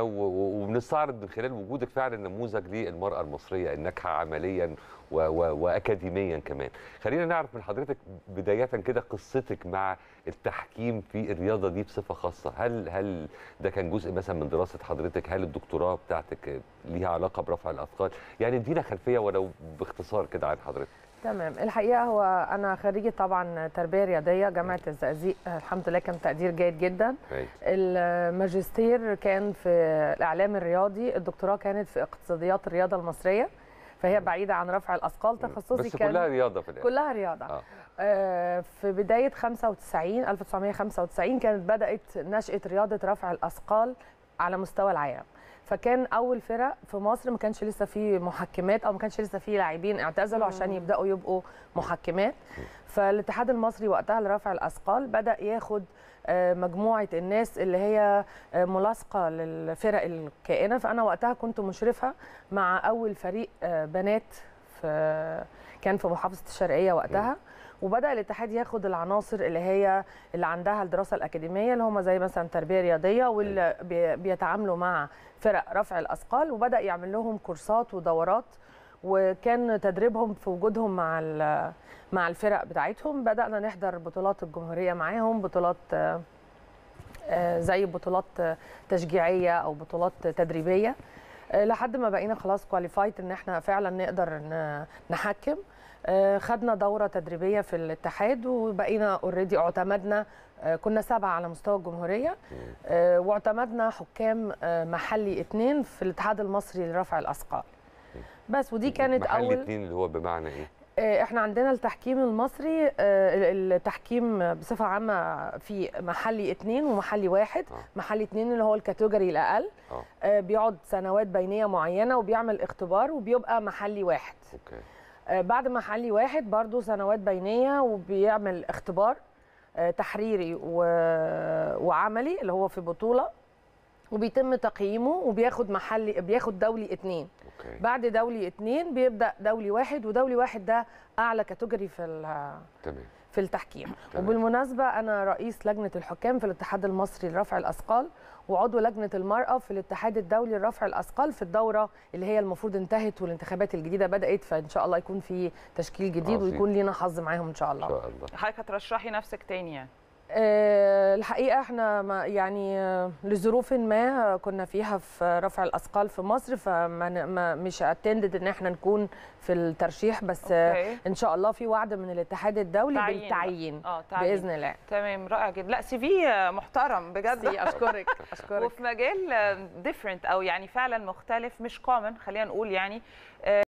وبنستعرض من خلال وجودك فعلا نموذج للمراه المصريه الناجحه عمليا و و واكاديميا كمان خلينا نعرف من حضرتك بدايه كده قصتك مع التحكيم في الرياضه دي بصفه خاصه هل هل ده كان جزء مثلا من دراسه حضرتك هل الدكتوراه بتاعتك ليها علاقه برفع الاثقال يعني ادينا خلفيه ولو باختصار كده عن حضرتك تمام الحقيقه هو انا خريجه طبعا تربيه رياضيه جامعه الزقازيق الحمد لله كان تقدير جيد جدا أي. الماجستير كان في الاعلام الرياضي الدكتوراه كانت في اقتصاديات الرياضه المصريه فهي بعيده عن رفع الاثقال تخصصي بس كان كلها رياضه في الآخر. كلها رياضه آه. آه في بدايه 95 1995 كانت بدات نشاه رياضه رفع الاثقال على مستوى العالم فكان اول فرق في مصر ما كانش لسه فيه محكمات او ما كانش لسه فيه لاعبين اعتزلوا عشان يبداوا يبقوا محكمات فالاتحاد المصري وقتها لرفع الاثقال بدا ياخد آه، مجموعه الناس اللي هي آه، ملاصقه للفرق الكائنه فانا وقتها كنت مشرفه مع اول فريق آه، بنات في كان في محافظه الشرقيه وقتها وبدا الاتحاد ياخد العناصر اللي هي اللي عندها الدراسه الاكاديميه اللي هم زي مثلا تربيه رياضيه واللي أيوة. بيتعاملوا مع فرق رفع الاثقال وبدا يعمل لهم كورسات ودورات وكان تدريبهم في وجودهم مع مع الفرق بتاعتهم بدانا نحضر بطولات الجمهوريه معاهم بطولات آه، آه، زي بطولات تشجيعيه او بطولات تدريبيه آه، لحد ما بقينا خلاص كواليفايد ان احنا فعلا نقدر نحكم آه، خدنا دوره تدريبيه في الاتحاد وبقينا اوريدي اعتمدنا آه، كنا سبعه على مستوى الجمهوريه واعتمدنا حكام محلي اثنين في الاتحاد المصري لرفع الاثقال بس ودي كانت محلي اول محلي اثنين اللي هو بمعنى ايه آه، احنا عندنا التحكيم المصري آه، التحكيم بصفه عامه في محلي اتنين ومحلي واحد أوه. محلي اتنين اللي هو الكاتيجوري الاقل أوه. آه، بيقعد سنوات بينيه معينه وبيعمل اختبار وبيبقى محلي واحد أوكي. بعد محلي واحد برضو سنوات بينيه وبيعمل اختبار تحريري وعملي اللي هو في بطوله وبيتم تقييمه وبياخد محلي بياخد دولي اثنين أوكي. بعد دولي اثنين بيبدا دولي واحد ودولي واحد ده اعلى كاتيجوري في تمام في التحكيم تمام. وبالمناسبه انا رئيس لجنه الحكام في الاتحاد المصري لرفع الاثقال وعضو لجنه المراه في الاتحاد الدولي لرفع الاثقال في الدوره اللي هي المفروض انتهت والانتخابات الجديده بدات فان شاء الله يكون في تشكيل جديد عظيم. ويكون لينا حظ معاهم ان شاء الله ان شاء الله حضرتك هترشحي نفسك تاني يعني آه، الحقيقه احنا ما يعني آه، لظروف ما كنا فيها في رفع الاثقال في مصر فما مش اتندد ان احنا نكون في الترشيح بس أوكي. ان شاء الله في وعد من الاتحاد الدولي تعين. بالتعيين آه، تعين. باذن الله تمام رائع جدا لا سي في محترم بجد اشكرك اشكرك وفي مجال ديفرنت او يعني فعلا مختلف مش كومن خلينا نقول يعني آه،